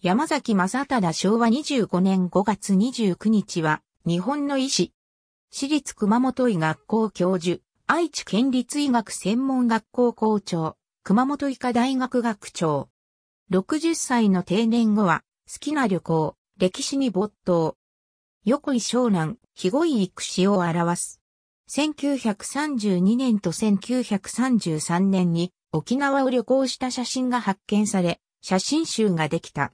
山崎正忠昭和25年5月29日は、日本の医師。私立熊本医学校教授、愛知県立医学専門学校校長、熊本医科大学学長。60歳の定年後は、好きな旅行、歴史に没頭。横井湘南、肥後井育士を表す。1932年と1933年に沖縄を旅行した写真が発見され、写真集ができた。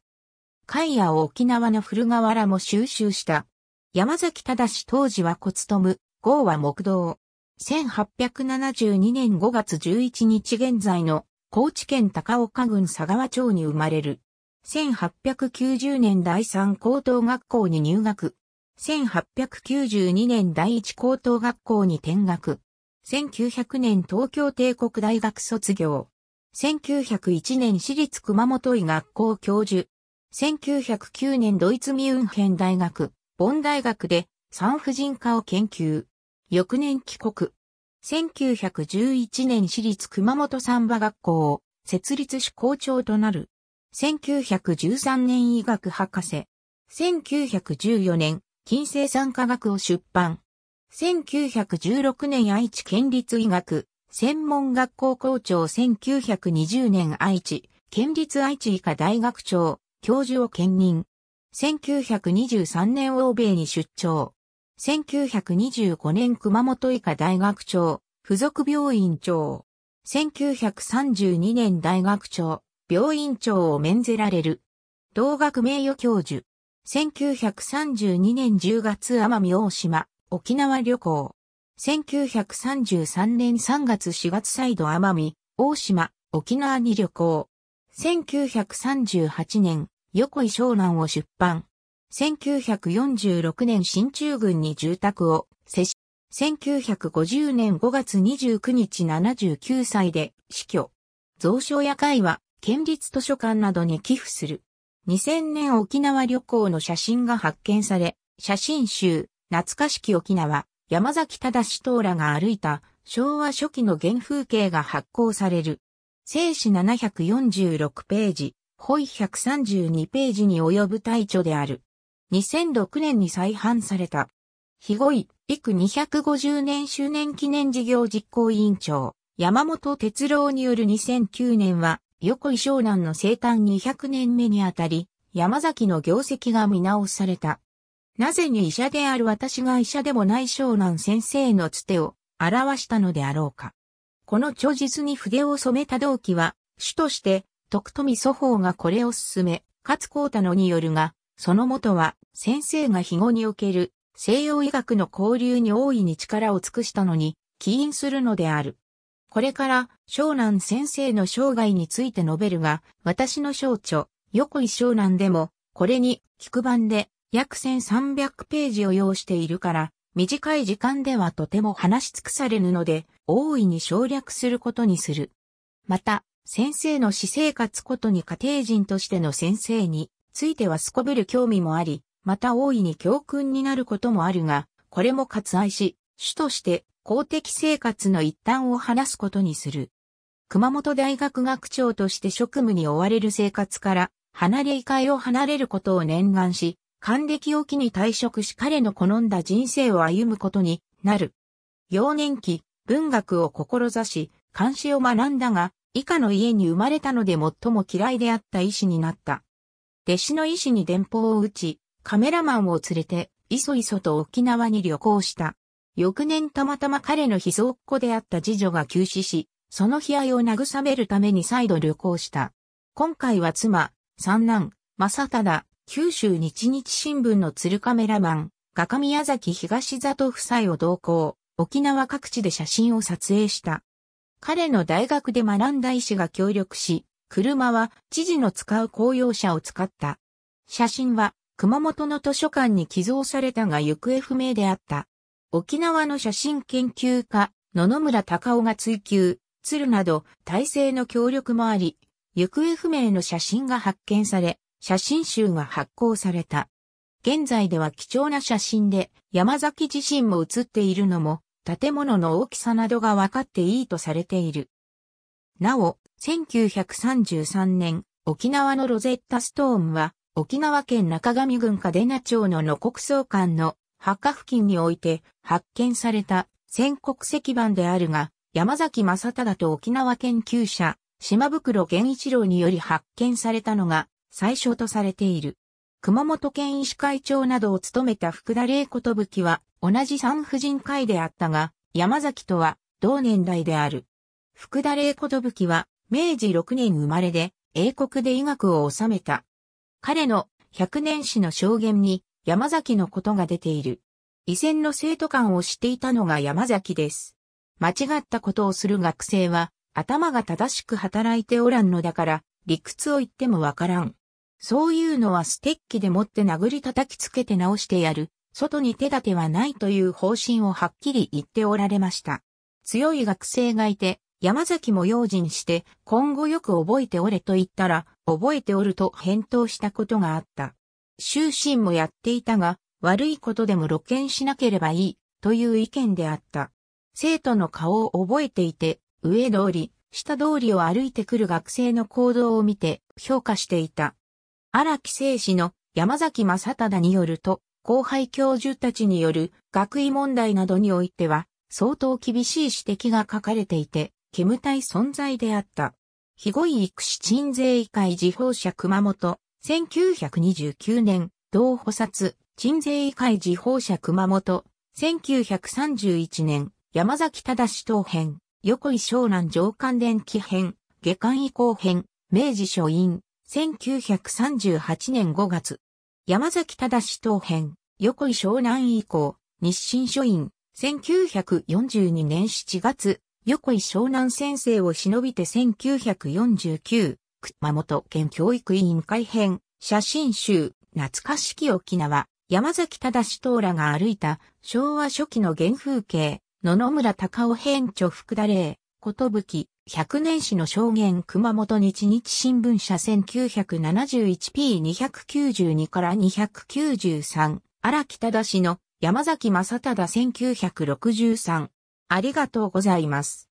海を沖縄の古河原も収集した。山崎正当時はトム、号は木道。1872年5月11日現在の高知県高岡郡佐川町に生まれる。1890年第3高等学校に入学。1892年第1高等学校に転学。1900年東京帝国大学卒業。1901年私立熊本医学校教授。1909年ドイツミュンヘン大学、ボン大学で産婦人科を研究。翌年帰国。1911年私立熊本産馬学校を設立し校長となる。1913年医学博士。1914年、近世産科学を出版。1916年愛知県立医学、専門学校校長1920年愛知、県立愛知医科大学長。教授を兼任。1923年欧米に出張。1925年熊本医科大学長、附属病院長。1932年大学長、病院長を免ぜられる。同学名誉教授。1932年10月奄美大島、沖縄旅行。1933年3月4月再度奄美、大島、沖縄に旅行。1938年、横井湘南を出版。1946年新中軍に住宅を接し、1950年5月29日79歳で死去。蔵書や会は県立図書館などに寄付する。2000年沖縄旅行の写真が発見され、写真集、懐かしき沖縄、山崎正等らが歩いた昭和初期の原風景が発行される。生死746ページ。ホ132ページに及ぶ大著である。2006年に再販された。肥後い、陸250年周年記念事業実行委員長、山本哲郎による2009年は、横井湘南の生誕200年目にあたり、山崎の業績が見直された。なぜに医者である私が医者でもない湘南先生のつてを表したのであろうか。この著述に筆を染めた動機は、主として徳富祖法がこれを進め、勝光太のによるが、その元は、先生が肥後における、西洋医学の交流に大いに力を尽くしたのに、起因するのである。これから、湘南先生の生涯について述べるが、私の小著、横井湘南でも、これに、聞く版で、約1300ページを要しているから、短い時間ではとても話し尽くされぬので、大いに省略することにする。また、先生の私生活ことに家庭人としての先生についてはすこぶる興味もあり、また大いに教訓になることもあるが、これも割愛し、主として公的生活の一端を話すことにする。熊本大学学長として職務に追われる生活から、離れ異界を離れることを念願し、還暦を機に退職し彼の好んだ人生を歩むことになる。幼年期、文学を志し、漢詩を学んだが、以下の家に生まれたので最も嫌いであった医師になった。弟子の医師に電報を打ち、カメラマンを連れて、いそいそと沖縄に旅行した。翌年たまたま彼の秘蔵っ子であった次女が急死し、その悲哀を慰めるために再度旅行した。今回は妻、三男、正忠、九州日日新聞の鶴カメラマン、画家宮崎東里夫妻を同行、沖縄各地で写真を撮影した。彼の大学で学んだ医師が協力し、車は知事の使う公用車を使った。写真は熊本の図書館に寄贈されたが行方不明であった。沖縄の写真研究家、野々村隆夫が追求、鶴など体制の協力もあり、行方不明の写真が発見され、写真集が発行された。現在では貴重な写真で山崎自身も写っているのも建物の大きさなどが分かっていいとされている。なお、1933年、沖縄のロゼッタストーンは、沖縄県中上郡嘉手納町のの国総館の墓付近において発見された戦国石板であるが、山崎正忠と沖縄研究者、島袋源一郎により発見されたのが最初とされている。熊本県医師会長などを務めた福田玲子とぶきは、同じ産婦人科医であったが、山崎とは同年代である。福田玲子とぶきは、明治6年生まれで、英国で医学を治めた。彼の百年史の証言に、山崎のことが出ている。異線の生徒感をしていたのが山崎です。間違ったことをする学生は、頭が正しく働いておらんのだから、理屈を言ってもわからん。そういうのはステッキでもって殴り叩きつけて直してやる。外に手立てはないという方針をはっきり言っておられました。強い学生がいて、山崎も用心して、今後よく覚えておれと言ったら、覚えておると返答したことがあった。終身もやっていたが、悪いことでも露見しなければいい、という意見であった。生徒の顔を覚えていて、上通り、下通りを歩いてくる学生の行動を見て、評価していた。荒木聖史の山崎正忠によると、後輩教授たちによる学位問題などにおいては、相当厳しい指摘が書かれていて、煙たい存在であった。肥後井育士鎮税委会事報者熊本、1929年、同補殺、鎮税委会事報者熊本、1931年、山崎忠等編、横井湘南上官電気編、下官以降編、明治書院、1938年5月、山崎正等編、横井湘南以降、日清書院、1942年7月、横井湘南先生を忍びて1949、熊本県教育委員会編、写真集、懐かしき沖縄、山崎正等らが歩いた昭和初期の原風景、野々村隆夫編著福田霊、ことぶき、100年史の証言熊本日日新聞社 1971p292 から293荒木忠の山崎正忠1963ありがとうございます。